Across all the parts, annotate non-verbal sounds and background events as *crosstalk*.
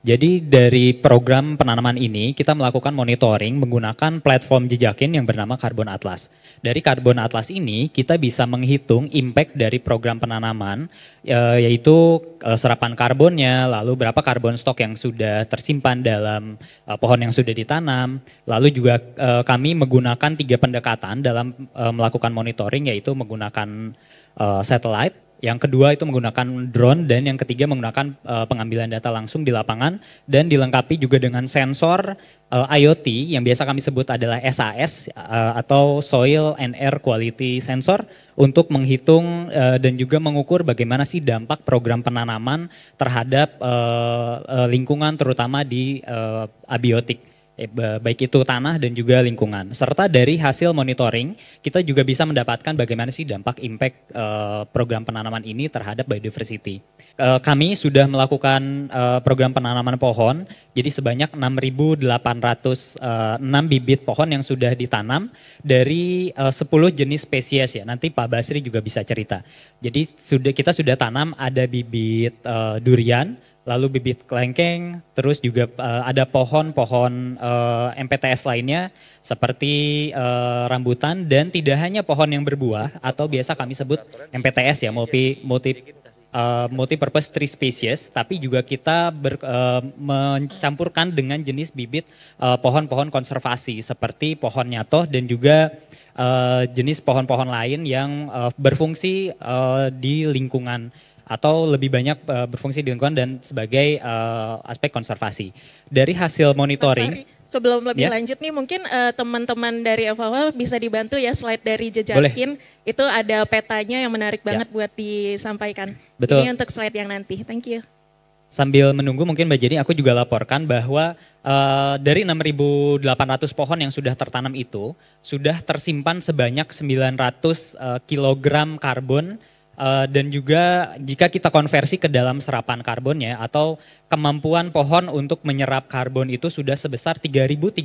Jadi dari program penanaman ini kita melakukan monitoring menggunakan platform jejakin yang bernama Carbon Atlas. Dari Carbon Atlas ini kita bisa menghitung impact dari program penanaman eh, yaitu eh, serapan karbonnya, lalu berapa karbon stok yang sudah tersimpan dalam eh, pohon yang sudah ditanam. Lalu juga kami menggunakan tiga pendekatan dalam melakukan monitoring yaitu menggunakan satellite yang kedua itu menggunakan drone dan yang ketiga menggunakan uh, pengambilan data langsung di lapangan dan dilengkapi juga dengan sensor uh, eh, IoT yang biasa kami sebut adalah SAS uh, eh, atau Soil and Air Quality Sensor untuk menghitung uh, dan juga mengukur bagaimana sih dampak program penanaman terhadap uh, lingkungan terutama di uh, abiotik. Eh, baik itu tanah dan juga lingkungan. Serta dari hasil monitoring, kita juga bisa mendapatkan bagaimana sih dampak impact eh, program penanaman ini terhadap biodiversity. Eh, kami sudah melakukan program penanaman pohon, jadi sebanyak 6.806 bibit pohon yang sudah ditanam dari 10 jenis spesies ya. Nanti Pak Basri juga bisa cerita. Jadi sudah kita sudah tanam ada bibit durian, lalu bibit kelengkeng, terus juga uh, ada pohon-pohon uh, eh, MPTS lainnya seperti uh, rambutan dan tidak hanya pohon yang berbuah atau biasa kami sebut MPTS ya multi multi uh, multi purpose tree species, tapi juga kita ber, uh, mencampurkan dengan jenis bibit pohon-pohon uh, konservasi seperti pohon nyatoh dan juga uh, jenis pohon-pohon lain yang uh, berfungsi uh, di lingkungan atau lebih banyak uh, berfungsi di lingkungan dan sebagai uh, aspek konservasi. Dari hasil monitoring sebelum lebih yeah. lanjut nih mungkin teman eh, teman-teman dari FAW bisa dibantu ya slide dari jejakin Boleh. itu ada petanya yang menarik ya. banget yeah. buat disampaikan. Betul. Ini untuk slide yang nanti. Thank you. Sambil menunggu mungkin Mbak Jenny aku juga laporkan bahwa uh, dari 6.800 pohon yang sudah tertanam itu sudah tersimpan sebanyak 900 uh, kilogram karbon Eh, dan juga jika kita konversi ke dalam serapan karbonnya atau kemampuan pohon untuk menyerap karbon itu sudah sebesar 3.330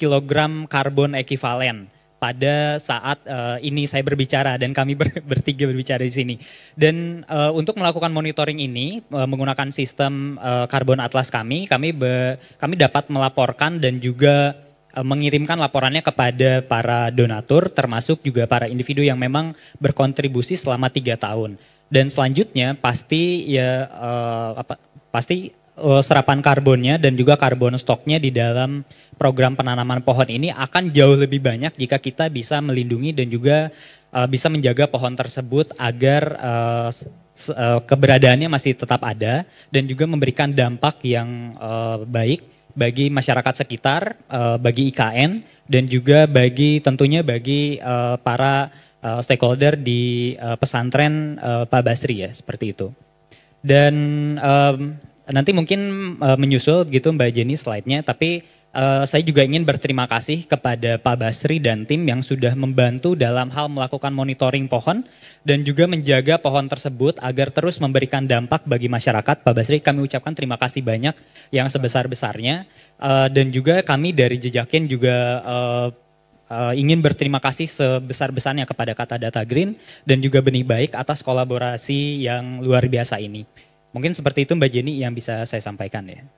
kg karbon ekivalen pada saat uh, ini saya berbicara dan kami ber, *laughs* bertiga berbicara di sini. Dan uh, untuk melakukan monitoring ini uh, menggunakan sistem karbon uh, atlas kami, kami kami dapat melaporkan dan juga Eh, mengirimkan laporannya kepada para donatur termasuk juga para individu yang memang berkontribusi selama tiga tahun dan selanjutnya pasti ya uh, apa, pasti uh, serapan karbonnya dan juga karbon stoknya di dalam program penanaman pohon ini akan jauh lebih banyak jika kita bisa melindungi dan juga uh, bisa menjaga pohon tersebut agar uh, keberadaannya masih tetap ada dan juga memberikan dampak yang uh, baik bagi masyarakat sekitar, uh, bagi IKN, dan juga bagi tentunya bagi uh, para uh, stakeholder di uh, pesantren uh, Pak Basri ya, seperti itu. Dan um, nanti mungkin uh, menyusul gitu Mbak Jenny slide-nya, tapi Eh, saya juga ingin berterima kasih kepada Pak Basri dan tim yang sudah membantu dalam hal melakukan monitoring pohon dan juga menjaga pohon tersebut agar terus memberikan dampak bagi masyarakat. Pak Basri, kami ucapkan terima kasih banyak yang sebesar-besarnya uh, dan juga kami dari Jejakin juga uh, uh, ingin berterima kasih sebesar-besarnya kepada Kata Data Green dan juga Benih Baik atas kolaborasi yang luar biasa ini. Mungkin seperti itu Mbak Jenny yang bisa saya sampaikan ya.